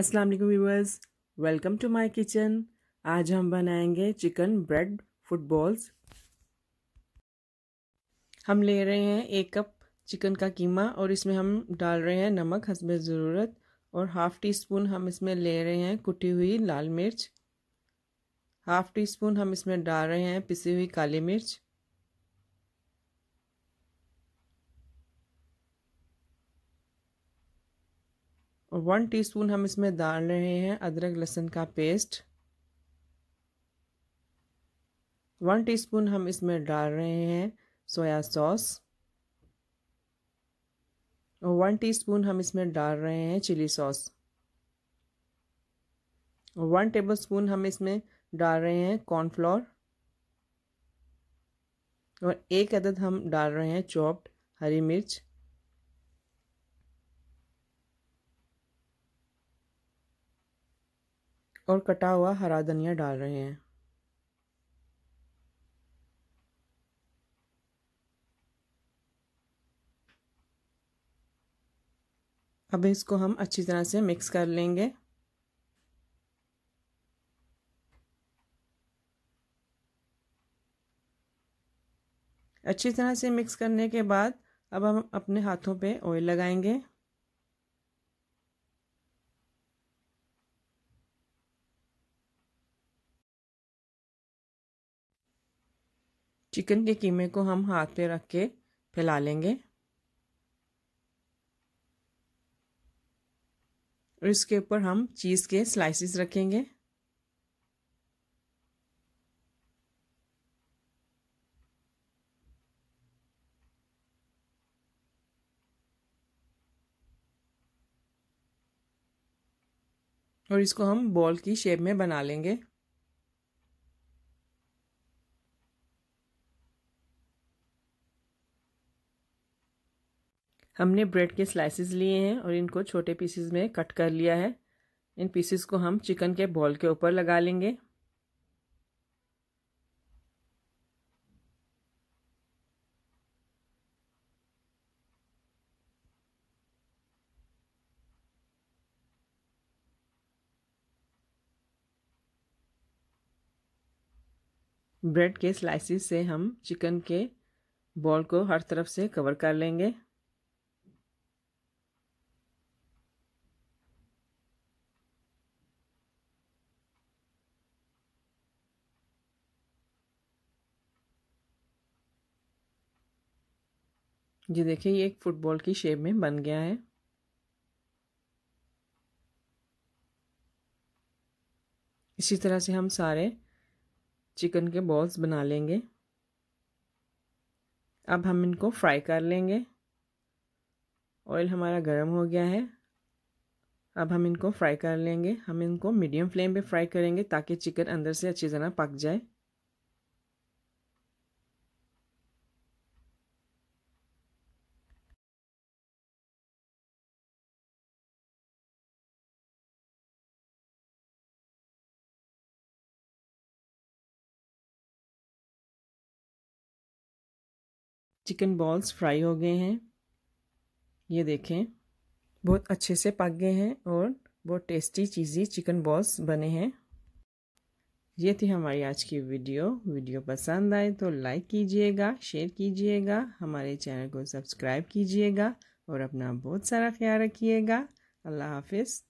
Aslam viewers welcome to my kitchen आज हम बनाएंगे चिकन ब्रेड फुटबॉल्स हम ले रहे हैं एक कप चिकन का कीमा और इसमें हम डाल रहे हैं नमक हसब ज़रूरत और हाफ़ टी स्पून हम इसमें ले रहे हैं कुटी हुई लाल मिर्च हाफ़ टी स्पून हम इसमें डाल रहे हैं पिसी हुई काली मिर्च और वन टीस्पून हम इसमें डाल रहे हैं अदरक लहसुन का पेस्ट वन टीस्पून हम इसमें डाल रहे हैं सोया सॉस और वन टीस्पून हम इसमें डाल रहे हैं चिली सॉस और वन टेबल स्पून हम इसमें डाल रहे हैं कॉर्नफ्लोर और एक अदद हम डाल रहे हैं चॉप्ड हरी मिर्च और कटा हुआ हरा धनिया डाल रहे हैं अब इसको हम अच्छी तरह से मिक्स कर लेंगे अच्छी तरह से मिक्स करने के बाद अब हम अपने हाथों पे ऑयल लगाएंगे चिकन के कीमे को हम हाथ पे रख के फैला लेंगे और इसके ऊपर हम चीज़ के स्लाइसिस रखेंगे और इसको हम बॉल की शेप में बना लेंगे हमने ब्रेड के स्लाइसेस लिए हैं और इनको छोटे पीसेस में कट कर लिया है इन पीसेस को हम चिकन के बॉल के ऊपर लगा लेंगे ब्रेड के स्लाइसेस से हम चिकन के बॉल को हर तरफ से कवर कर लेंगे जी देखिए ये एक फुटबॉल की शेप में बन गया है इसी तरह से हम सारे चिकन के बॉल्स बना लेंगे अब हम इनको फ्राई कर लेंगे ऑयल हमारा गर्म हो गया है अब हम इनको फ्राई कर लेंगे हम इनको मीडियम फ्लेम पे फ्राई करेंगे ताकि चिकन अंदर से अच्छी तरह पक जाए चिकन बॉल्स फ्राई हो गए हैं ये देखें बहुत अच्छे से पक गए हैं और बहुत टेस्टी चीज़ी चिकन बॉल्स बने हैं ये थी हमारी आज की वीडियो वीडियो पसंद आए तो लाइक कीजिएगा शेयर कीजिएगा हमारे चैनल को सब्सक्राइब कीजिएगा और अपना बहुत सारा ख्याल रखिएगा अल्लाह हाफिज़